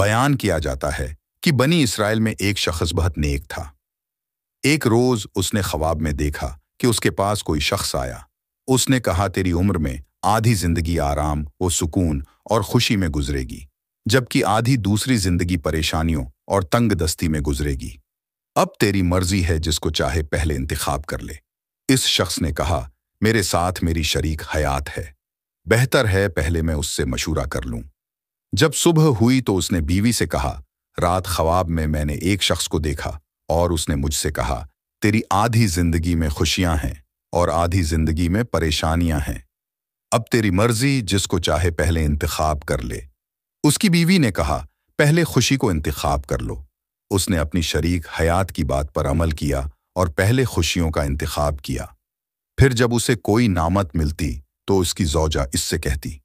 बयान किया जाता है कि बनी इसराइल में एक शख्स बहुत नेक था एक रोज उसने ख्वाब में देखा कि उसके पास कोई शख्स आया उसने कहा तेरी उम्र में आधी जिंदगी आराम व सुकून और खुशी में गुजरेगी जबकि आधी दूसरी जिंदगी परेशानियों और तंग दस्ती में गुजरेगी अब तेरी मर्जी है जिसको चाहे पहले इंतखाब कर ले इस शख्स ने कहा मेरे साथ मेरी शरीक हयात है बेहतर है पहले मैं उससे मशूरा कर लूं जब सुबह हुई तो उसने बीवी से कहा रात ख्वाब में मैंने एक शख्स को देखा और उसने मुझसे कहा तेरी आधी जिंदगी में खुशियां हैं और आधी जिंदगी में परेशानियां हैं अब तेरी मर्जी जिसको चाहे पहले इंतखाब कर ले उसकी बीवी ने कहा पहले खुशी को इंतखाब कर लो उसने अपनी शरीक हयात की बात पर अमल किया और पहले खुशियों का इंतखाब किया फिर जब उसे कोई नामत मिलती तो उसकी जौजा इससे कहती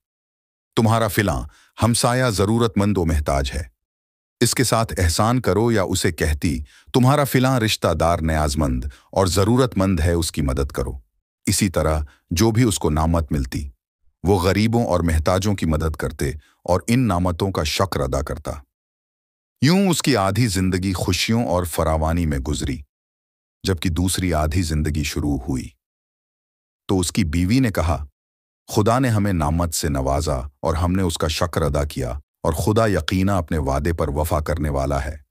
तुम्हारा फिलां हमसाया जरूरतमंद व महताज है इसके साथ एहसान करो या उसे कहती तुम्हारा फिलां रिश्तादार न्याजमंद और जरूरतमंद है उसकी मदद करो इसी तरह जो भी उसको नामत मिलती वो गरीबों और महताजों की मदद करते और इन नामतों का शक्र अदा करता यूं उसकी आधी जिंदगी खुशियों और फरावानी में गुजरी जबकि दूसरी आधी जिंदगी शुरू हुई तो उसकी बीवी ने कहा खुदा ने हमें नामत से नवाजा और हमने उसका शक्र अदा किया और खुदा यकीना अपने वादे पर वफा करने वाला है